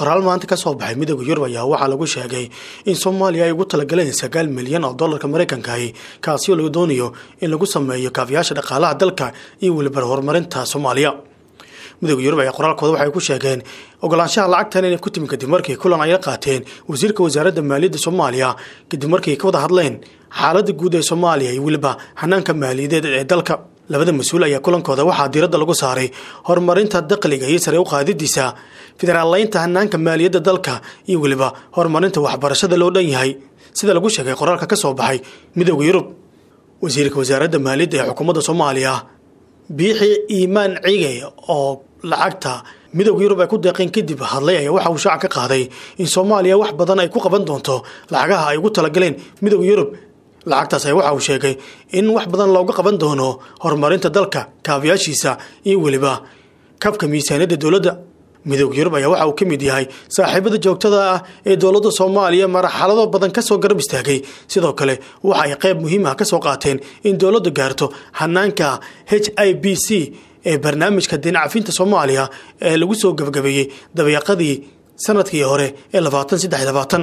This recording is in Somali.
qoraal maanta ka soo baxay midooda yurub ayaa waxaa lagu sheegay in soomaaliya ay ugu talagaleen sagaal milyan oo dollarka maraykankahi kaasi oo lagu doonayo in lagu sameeyo kaafiyaasha dhaqaalaha dalka iyo weliba horumarinta soomaaliya midooda yurub ayaa qoraalkooda waxay ku sheegeen ogolaanshaha lacagtan inay ku timi kadib markii kulan ay la qaateen wasiirka wasaaradda maaliyadda soomaaliya kadib markii ay ka wada hadleen xaaladda guud ee soomaaliya iyo weliba hanaanka maaliyadeed ee dalka labada mas-uul ayaa kulankooda waxaa diiradda lagu saaray horumarinta dakhliga iyo sare u qaadidiisa federaalaynta hanaanka maaliyadda dalka iyo weliba horumarinta waxbarashada loo dhan yahay sida lagu sheegay qoraalka ka soo baxay midooda yurub wasiirka wasaaradda maaliyadda ee xukuumadda soomaaliya biixi iimaan cige oo lacagta midowga yurub ay ku deeqeen kadib hadlay ayaa waxa uu shaaca ka qaaday in soomaaliya wax badan ay ku qaban doonto lacagaha ay ugu talagaleen midowda yurub lacagtaas lacagtaasi waxa uu sheegay in wax badan looga qaban doono horumarinta dalka kaafiyaashiisa iyo weliba kabka miisaaniyadda dowladda midooda yurub ayaa waxa uu ka mid yahay saaxiibada joogtada ah ee dowladda soomaaliya marxalado badan ka soo garab istaagay sidoo kale waxa ay qayb muhiim ah ka soo qaateen in dowladdu gaarto hanaanka h i b c ee barnaamijka dinacafinta soomaaliya ee lagu soo gebagabeeyey dabeeqadii sanadkii hore ee labaatan saddex labaatan